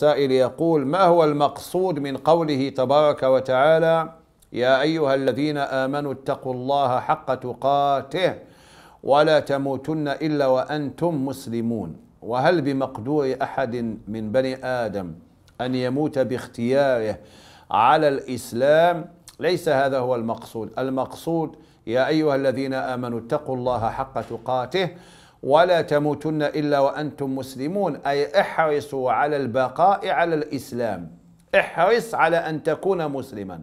سائل يقول ما هو المقصود من قوله تبارك وتعالى يا أيها الذين آمنوا اتقوا الله حق تقاته ولا تموتن إلا وأنتم مسلمون وهل بمقدور أحد من بني آدم أن يموت باختياره على الإسلام ليس هذا هو المقصود المقصود يا أيها الذين آمنوا اتقوا الله حق تقاته ولا تموتن إلا وأنتم مسلمون أي احرصوا على البقاء على الإسلام احرص على أن تكون مسلما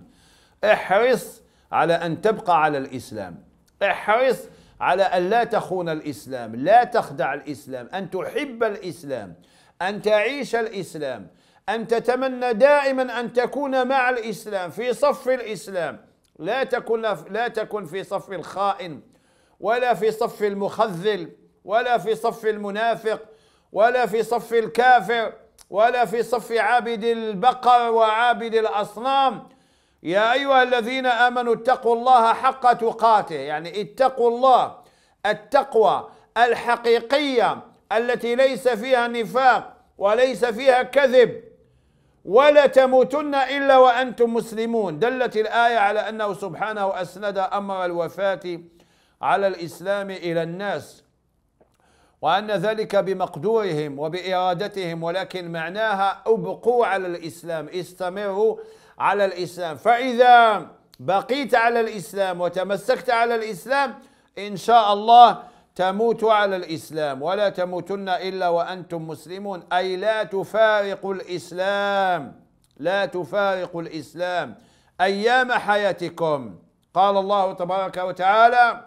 احرص على أن تبقى على الإسلام احرص على أن لا تخون الإسلام لا تخدع الإسلام أن تحب الإسلام أن تعيش الإسلام أن تتمنى دائما أن تكون مع الإسلام في صف الإسلام لا تكن لا تكن في صف الخائن ولا في صف المخذل ولا في صف المنافق ولا في صف الكافر ولا في صف عابد البقر وعابد الأصنام يا أيها الذين آمنوا اتقوا الله حق تقاته يعني اتقوا الله التقوى الحقيقية التي ليس فيها نفاق وليس فيها كذب ولا تموتن إلا وأنتم مسلمون دلت الآية على أنه سبحانه أسند أمر الوفاة على الإسلام إلى الناس وأن ذلك بمقدورهم وبإرادتهم ولكن معناها أبقوا على الإسلام استمروا على الإسلام فإذا بقيت على الإسلام وتمسكت على الإسلام إن شاء الله تموت على الإسلام ولا تموتن إلا وأنتم مسلمون أي لا تفارق الإسلام لا تفارق الإسلام أيام حياتكم قال الله تبارك وتعالى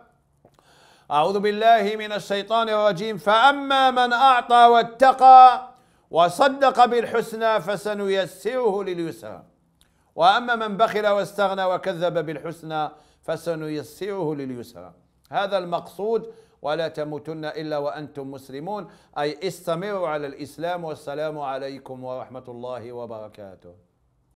أعوذ بالله من الشيطان الرجيم فأما من أعطى واتقى وصدق بالحسنى فسنيسره لليسرى وأما من بخل واستغنى وكذب بالحسنى فسنيسره لليسرى هذا المقصود ولا تموتن إلا وأنتم مسلمون أي استمروا على الإسلام والسلام عليكم ورحمة الله وبركاته